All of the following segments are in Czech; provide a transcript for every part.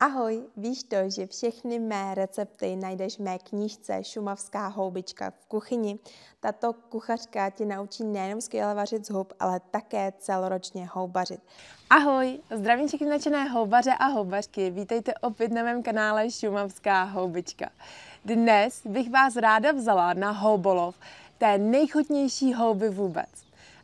Ahoj, víš to, že všechny mé recepty najdeš v mé knížce Šumavská houbička v kuchyni. Tato kuchařka ti naučí nejenom skvěle vařit z hub, ale také celoročně houbařit. Ahoj, zdravím všechny nadšené houbaře a houbařky, vítejte opět na mém kanále Šumavská houbička. Dnes bych vás ráda vzala na houbolov, té nejchutnější houby vůbec.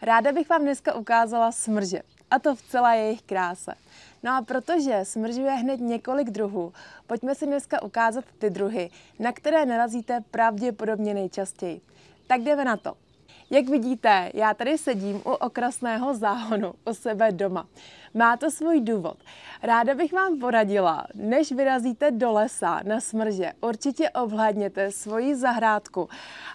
Ráda bych vám dneska ukázala smrže, a to v celé jejich kráse. No a protože smržuje hned několik druhů, pojďme si dneska ukázat ty druhy, na které narazíte pravděpodobně nejčastěji. Tak jdeme na to. Jak vidíte, já tady sedím u okrasného záhonu u sebe doma. Má to svůj důvod. Ráda bych vám poradila, než vyrazíte do lesa na smrže, určitě ovhlédněte svoji zahrádku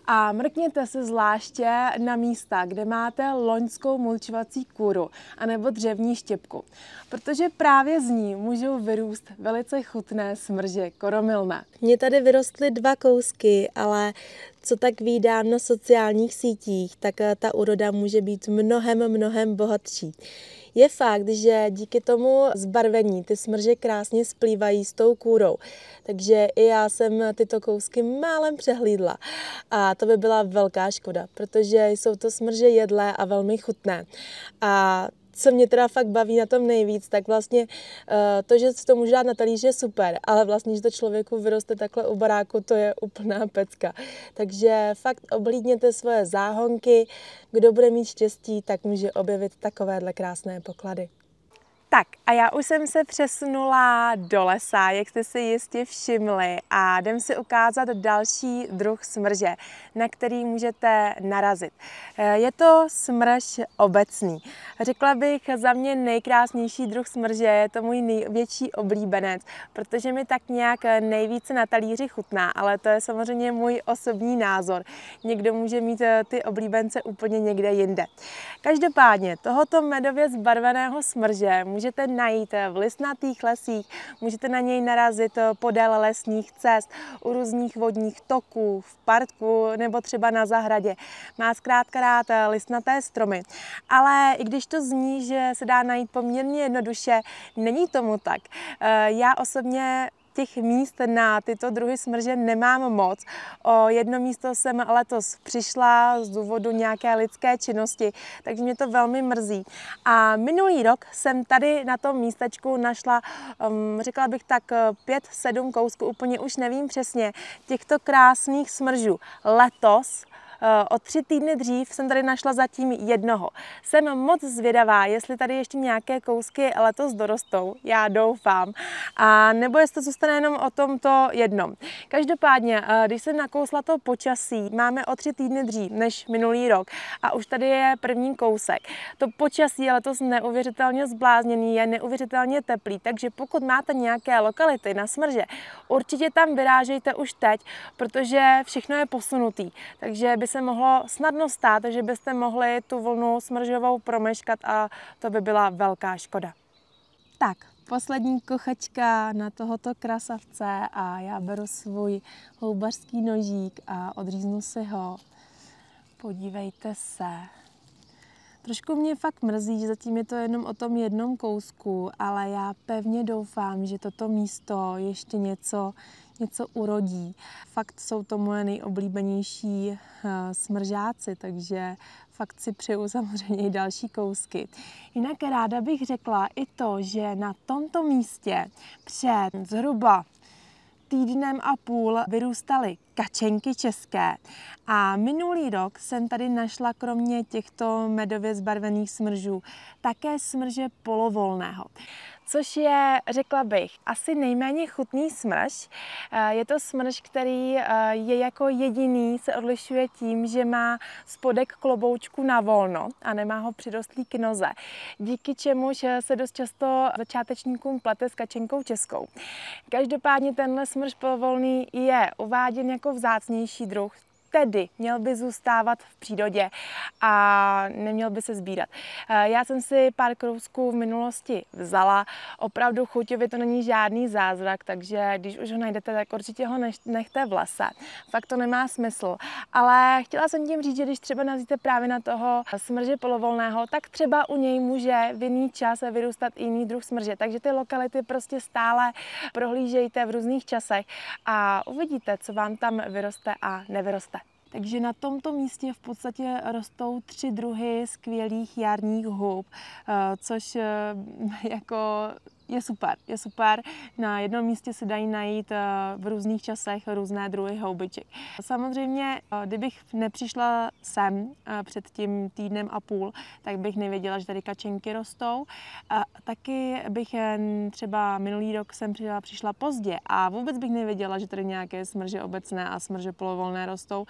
a mrkněte se zvláště na místa, kde máte loňskou mulčovací kůru anebo dřevní štěpku, protože právě z ní můžou vyrůst velice chutné smrže koromilné. Mně tady vyrostly dva kousky, ale co tak výdám na sociálních sítích, tak eh, ta úroda může být mnohem, mnohem bohatší. Je fakt, že díky tomu zbarvení ty smrže krásně splývají s tou kůrou. Takže i já jsem tyto kousky málem přehlídla. A to by byla velká škoda, protože jsou to smrže jedlé a velmi chutné. A co mě teda fakt baví na tom nejvíc, tak vlastně eh, to, že to může dát na talíř je super, ale vlastně, že to člověku vyroste takhle u baráku, to je úplná pecka. Takže fakt oblídněte svoje záhonky, kdo bude mít štěstí, tak může objevit takovéhle krásné poklady. Tak a já už jsem se přesunula do lesa, jak jste si jistě všimli a jdem si ukázat další druh smrže, na který můžete narazit. Eh, je to smrž obecný. Řekla bych za mě nejkrásnější druh smrže, je to můj největší oblíbenec, protože mi tak nějak nejvíce na talíři chutná, ale to je samozřejmě můj osobní názor. Někdo může mít eh, ty oblíbence úplně někde jinde. Každopádně tohoto medově zbarveného smrže můžete najít eh, v listnatých lesích, můžete na něj narazit eh, podél lesních cest, u různých vodních toků, v parku nebo třeba na zahradě. Má zkrátka rád eh, listnaté stromy. Ale i když to zní, že se dá najít poměrně jednoduše, není tomu tak. Já osobně těch míst na tyto druhy smrže nemám moc. O jedno místo jsem letos přišla z důvodu nějaké lidské činnosti, takže mě to velmi mrzí. A minulý rok jsem tady na tom místečku našla, um, řekla bych tak pět sedm kousků, úplně už nevím přesně, těchto krásných smržů. Letos Eh, o tři týdny dřív jsem tady našla zatím jednoho. Jsem moc zvědavá, jestli tady ještě nějaké kousky letos dorostou. Já doufám. A nebo jestli to zůstane jenom o tomto jednom. Každopádně, eh, když jsem nakousla to počasí, máme o tři týdny dřív než minulý rok a už tady je první kousek. To počasí je letos neuvěřitelně zblázněný, je neuvěřitelně teplý, takže pokud máte nějaké lokality na smrže, určitě tam vyrážejte už teď, protože všechno je posunutý. Takže by by se mohlo snadno stát, že byste mohli tu vlnu smržovou promeškat a to by byla velká škoda. Tak, poslední kochačka na tohoto krasavce a já beru svůj houbařský nožík a odříznu si ho. Podívejte se. Trošku mě fakt mrzí, že zatím je to jenom o tom jednom kousku, ale já pevně doufám, že toto místo ještě něco něco urodí. Fakt jsou to moje nejoblíbenější eh, smržáci, takže fakt si přeju samozřejmě i další kousky. Jinak ráda bych řekla i to, že na tomto místě před zhruba týdnem a půl vyrůstaly kačenky české. A minulý rok jsem tady našla kromě těchto medově zbarvených smržů také smrže polovolného což je, řekla bych, asi nejméně chutný smrš. Eh, je to smrž, který eh, je jako jediný, se odlišuje tím, že má spodek kloboučku na volno a nemá ho přirostlý k noze, díky čemuž eh, se dost často začátečníkům plete s kačenkou českou. Každopádně tenhle smrž polovolný je uváděn jako jako vzácnější druh, tedy měl by zůstávat v přírodě a neměl by se sbírat. Eh, já jsem si pár krousků v minulosti vzala. Opravdu chuťově to není žádný zázrak, takže když už ho najdete, tak určitě ho nechte v lese. Fakt to nemá smysl. Ale chtěla jsem tím říct, že když třeba nazíte právě na toho smrže polovolného, tak třeba u něj může v jiný čas vyrůstat i jiný druh smrže. Takže ty lokality prostě stále prohlížejte v různých časech a uvidíte, co vám tam vyroste a nevyroste. Takže na tomto místě v podstatě rostou tři druhy skvělých jarních hub, eh, což eh, jako je super, je super. Na jednom místě se dají najít eh, v různých časech různé druhy houbiček. Samozřejmě, eh, kdybych nepřišla sem eh, před tím týdnem a půl, tak bych nevěděla, že tady kačenky rostou. A taky bych třeba minulý rok jsem přišla, přišla pozdě a vůbec bych nevěděla, že tady nějaké smrže obecné a smrže polovolné rostou.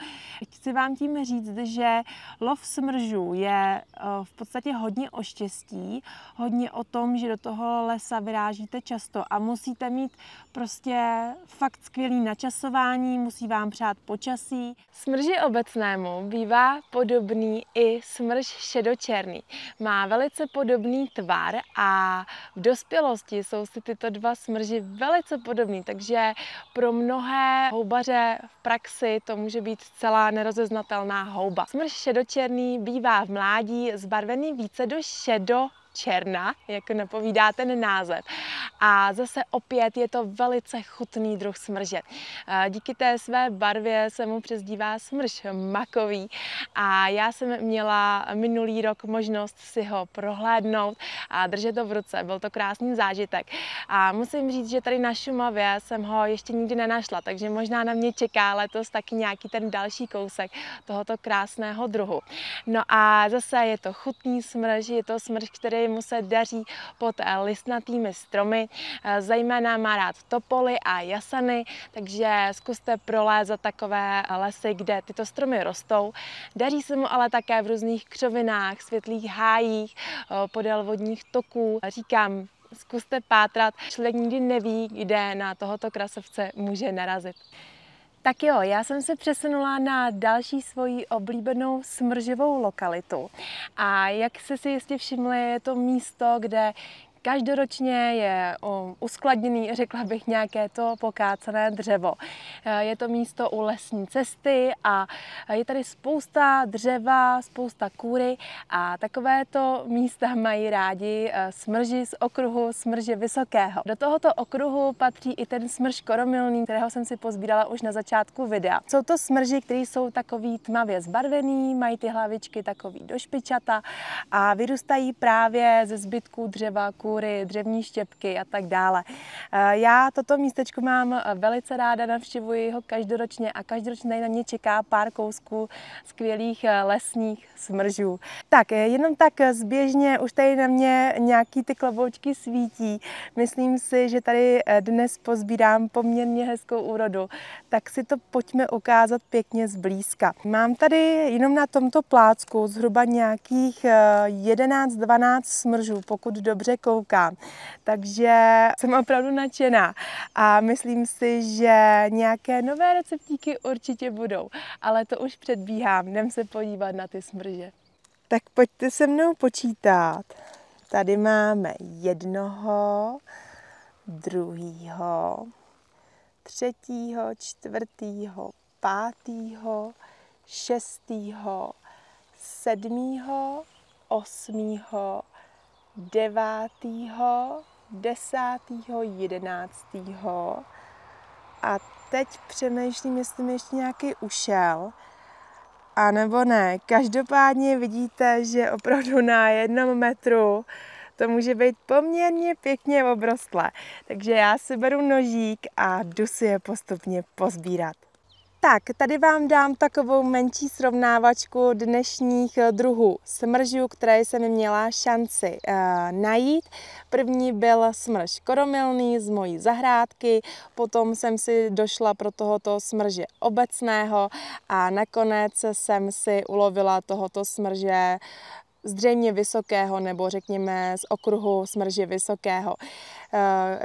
Chci vám tím říct, že lov smržů je v podstatě hodně o štěstí, hodně o tom, že do toho lesa vyrážíte často a musíte mít prostě fakt skvělý načasování, musí vám přát počasí. Smrži obecnému bývá podobný i smrž šedočerný. Má velice podobný tvar a v dospělosti jsou si tyto dva smrži velice podobný, takže pro mnohé houbaře v praxi to může být celá nerozeznatelná houba. Smrž šedočerný bývá v mládí zbarvený více do šedo černa, jak napovídá ten název. A zase opět je to velice chutný druh smrže. Díky té své barvě se mu přezdívá smrž makový a já jsem měla minulý rok možnost si ho prohlédnout a držet to v ruce. Byl to krásný zážitek. A musím říct, že tady na Šumavě jsem ho ještě nikdy nenašla, takže možná na mě čeká letos taky nějaký ten další kousek tohoto krásného druhu. No a zase je to chutný smrž, je to smrž, který mu se daří pod eh, listnatými stromy. Eh, Zejména má rád topoly a jasany, takže zkuste prolézat takové eh, lesy, kde tyto stromy rostou. Daří se mu ale také v různých křovinách, světlých hájích, podél vodních toků. Říkám, zkuste pátrat, člověk nikdy neví, kde na tohoto krasovce může narazit. Tak jo, já jsem se přesunula na další svoji oblíbenou smrživou lokalitu. A jak se si jistě všimli, je to místo, kde Každoročně je uskladněný, řekla bych, nějaké to pokácené dřevo. E, je to místo u lesní cesty a je tady spousta dřeva, spousta kůry a takovéto místa mají rádi e, smrži z okruhu Smrže Vysokého. Do tohoto okruhu patří i ten smrž koromilný, kterého jsem si pozbírala už na začátku videa. Jsou to smrži, které jsou takový tmavě zbarvený, mají ty hlavičky takový do špičata a vyrůstají právě ze zbytků dřeva, kůry boury, dřevní štěpky a tak dále. Eh, já toto místečko mám eh, velice ráda, navštěvuji ho každoročně a každoročně na mě čeká pár kousků skvělých eh, lesních smržů. Tak, jenom tak zběžně už tady na mě nějaký ty kloboučky svítí. Myslím si, že tady dnes pozbírám poměrně hezkou úrodu, tak si to pojďme ukázat pěkně zblízka. Mám tady jenom na tomto plácku zhruba nějakých 11-12 smržů, pokud dobře kouknu koukám. Takže jsem opravdu nadšená a myslím si, že nějaké nové receptíky určitě budou, ale to už předbíhám, jdem se podívat na ty smrže. Tak pojďte se mnou počítat. Tady máme jednoho, druhýho, třetího, čtvrtýho, pátýho, šestýho, sedmýho, osmýho, devátého, desátého, jedenáctého a teď přemýšlím, jestli mi ještě nějaký ušel a nebo ne. Každopádně vidíte, že opravdu na jednom metru to může být poměrně pěkně obrostlé. Takže já si beru nožík a jdu si je postupně pozbírat. Tak, tady vám dám takovou menší srovnávačku dnešních eh, druhů smržů, které jsem měla šanci e, najít. První byl smrž koromilný z mojí zahrádky, potom jsem si došla pro tohoto smrže obecného a nakonec jsem si ulovila tohoto smrže zřejmě vysokého nebo řekněme z okruhu smrže vysokého. E,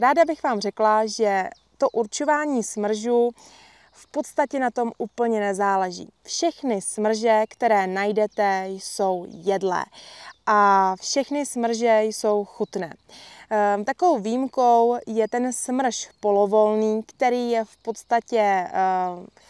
ráda bych vám řekla, že to určování smržů v podstatě na tom úplně nezáleží. Všechny smrže, které najdete, jsou jedlé a všechny smrže jsou chutné. Ehm, takovou výjimkou je ten smrš polovolný, který je v podstatě ehm,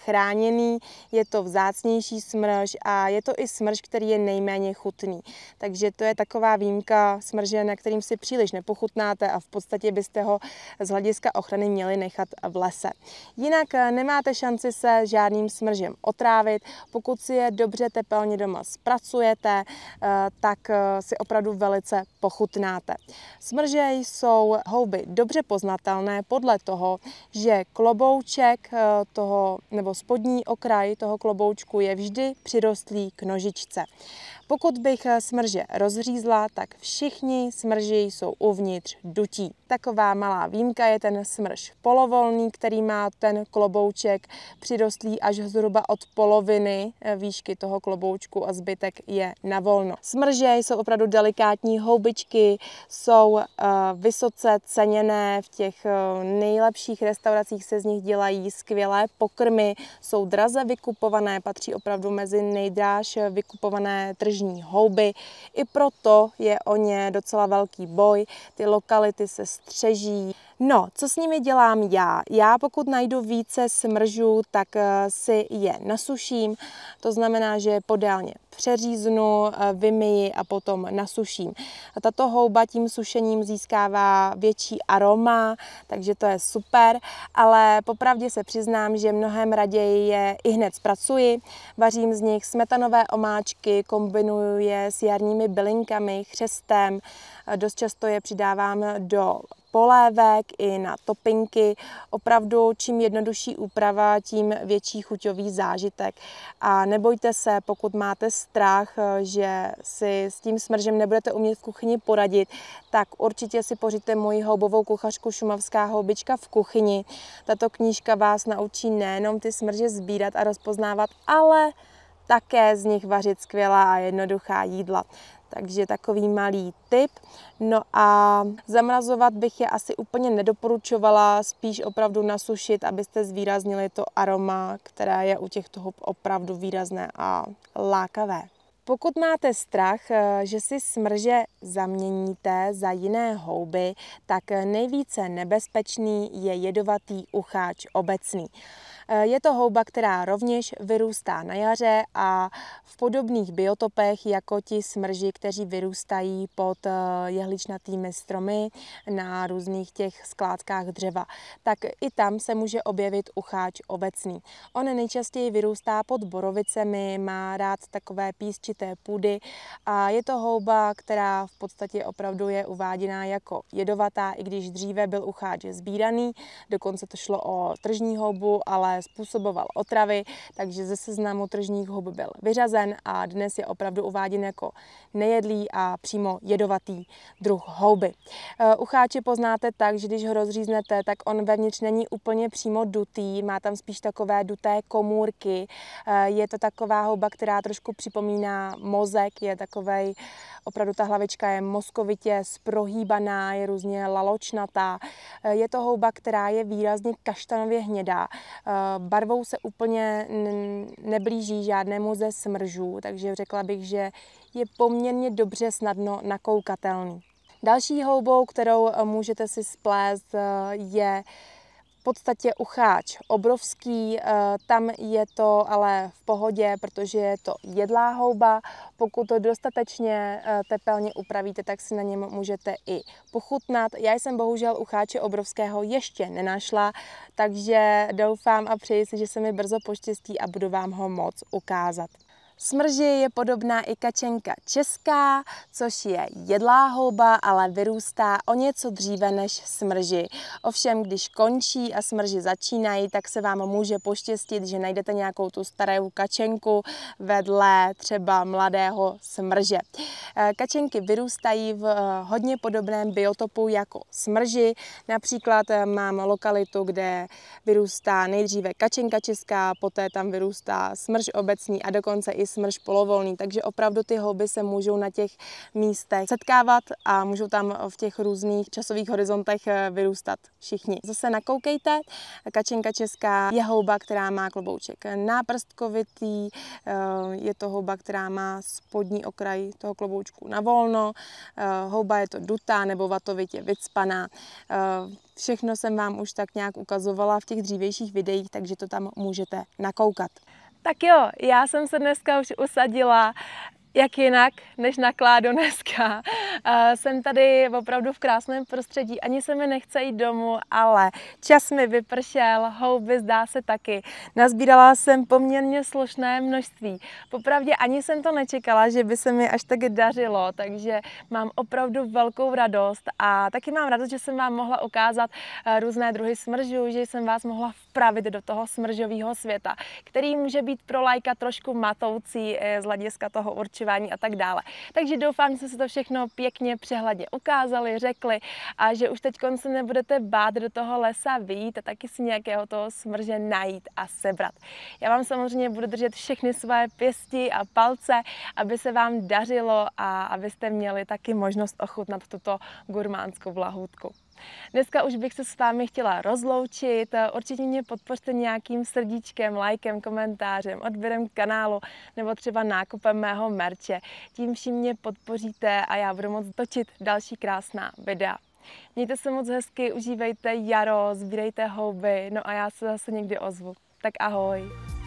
chráněný, je to vzácnější smrš a je to i smrš, který je nejméně chutný. Takže to je taková výjimka smrže, na kterým si příliš nepochutnáte a v podstatě byste ho z hlediska ochrany měli nechat v lese. Jinak eh, nemáte šanci se žádným smržem otrávit. Pokud si je dobře tepelně doma zpracujete, eh, tak eh, si opravdu velice pochutnáte. Smrže jsou houby dobře poznatelné podle toho, že klobouček eh, toho, nebo spodní okraj toho kloboučku je vždy přirostlý k nožičce. Pokud bych eh, smrže rozřízla, tak všichni smrži jsou uvnitř dutí. Taková malá výjimka je ten smrž polovolný, který má ten klobouček přirostlý až zhruba od poloviny eh, výšky toho kloboučku a zbytek je na volno. Smrže jsou opravdu delikátní houbičky, jsou eh, vysoce ceněné, v těch nejlepších restauracích se z nich dělají skvělé pokrmy, jsou draze vykupované, patří opravdu mezi nejdráž vykupované tržní jižní houby. I proto je o ně docela velký boj. Ty lokality se střeží, No, co s nimi dělám já? Já pokud najdu více smržů, tak eh, si je nasuším, to znamená, že je podélně přeříznu, eh, vymyji a potom nasuším. Tato houba tím sušením získává větší aroma, takže to je super, ale popravdě se přiznám, že mnohem raději je i hned zpracuji. Vařím z nich smetanové omáčky, kombinuji je s jarními bylinkami, chřestem, Eh, dost často je přidávám do polévek i na topinky. Opravdu čím jednodušší úprava, tím větší chuťový zážitek. A nebojte se, pokud máte strach, eh, že si s tím smržem nebudete umět v kuchyni poradit, tak určitě si pořiďte moji houbovou kuchařku Šumavská houbička v kuchyni. Tato knížka vás naučí nejenom ty smrže sbírat a rozpoznávat, ale také z nich vařit skvělá a jednoduchá jídla. Takže takový malý tip. No a zamrazovat bych je asi úplně nedoporučovala, spíš opravdu nasušit, abyste zvýraznili to aroma, které je u těchto hub opravdu výrazné a lákavé. Pokud máte strach, eh, že si smrže zaměníte za jiné houby, tak nejvíce nebezpečný je jedovatý ucháč obecný. Eh, je to houba, která rovněž vyrůstá na jaře a v podobných biotopech jako ti smrži, kteří vyrůstají pod eh, jehličnatými stromy na různých těch skládkách dřeva. Tak i tam se může objevit ucháč obecný. On nejčastěji vyrůstá pod borovicemi, má rád takové písčité půdy a je to houba, která v podstatě opravdu je uváděná jako jedovatá, i když dříve byl ucháč sbíraný, dokonce to šlo o tržní houbu, ale způsoboval otravy, takže ze seznamu tržních hub byl vyřazen a dnes je opravdu uváděn jako nejedlý a přímo jedovatý druh houby. E, Ucháče poznáte tak, že když ho rozříznete, tak on vevnitř není úplně přímo dutý, má tam spíš takové duté komůrky. E, je to taková houba, která trošku připomíná mozek, je takovej Opravdu ta hlavička je mozkovitě sprohýbaná, je různě laločnatá. Eh, je to houba, která je výrazně kaštanově hnědá. Eh, barvou se úplně neblíží žádnému ze smržů, takže řekla bych, že je poměrně dobře snadno nakoukatelný. Další houbou, kterou eh, můžete si splést, je podstatě ucháč obrovský, eh, tam je to ale v pohodě, protože je to jedlá houba. Pokud to dostatečně eh, tepelně upravíte, tak si na něm můžete i pochutnat. Já jsem bohužel ucháče obrovského ještě nenašla, takže doufám a přeji si, že se mi brzo poštěstí a budu vám ho moc ukázat. Smrži je podobná i kačenka česká, což je jedlá houba, ale vyrůstá o něco dříve než smrži. Ovšem, když končí a smrži začínají, tak se vám může poštěstit, že najdete nějakou tu starou kačenku vedle třeba mladého smrže. Eh, kačenky vyrůstají v eh, hodně podobném biotopu jako smrži. Například eh, mám lokalitu, kde vyrůstá nejdříve kačenka česká, poté tam vyrůstá smrž obecní a dokonce i smrš polovolný, takže opravdu ty houby se můžou na těch místech setkávat a můžou tam v těch různých časových horizontech eh, vyrůstat všichni. Zase nakoukejte, kačenka česká je houba, která má klobouček náprstkovitý, eh, je to houba, která má spodní okraj toho kloboučku na volno, eh, houba je to dutá nebo vatovitě vycpaná. Všechno jsem vám už tak nějak ukazovala v těch dřívějších videích, takže to tam můžete nakoukat. Tak jo, já jsem se dneska už usadila jak jinak než na dneska. Jsem tady opravdu v krásném prostředí, ani se mi nechce jít domů, ale čas mi vypršel, houby zdá se taky. Nazbírala jsem poměrně slušné množství. Popravdě ani jsem to nečekala, že by se mi až tak dařilo, takže mám opravdu velkou radost a taky mám radost, že jsem vám mohla ukázat eh, různé druhy smržů, že jsem vás mohla vpravit do toho smržového světa, který může být pro lajka trošku matoucí eh, z hlediska toho určitě odpočívání a tak dále. Takže doufám, že jste si to všechno pěkně přehledně ukázali, řekli a že už teď se nebudete bát do toho lesa vyjít a taky si nějakého toho smrže najít a sebrat. Já vám samozřejmě budu držet všechny své pěsti a palce, aby se vám dařilo a abyste měli taky možnost ochutnat tuto gurmánskou lahůdku. Dneska už bych se s vámi chtěla rozloučit. Určitě mě podpořte nějakým srdíčkem, lajkem, komentářem, odběrem kanálu nebo třeba nákupem mého merče. Tím vším mě podpoříte a já budu moc točit další krásná videa. Mějte se moc hezky, užívejte jaro, sbírejte houby, no a já se zase někdy ozvu. Tak ahoj!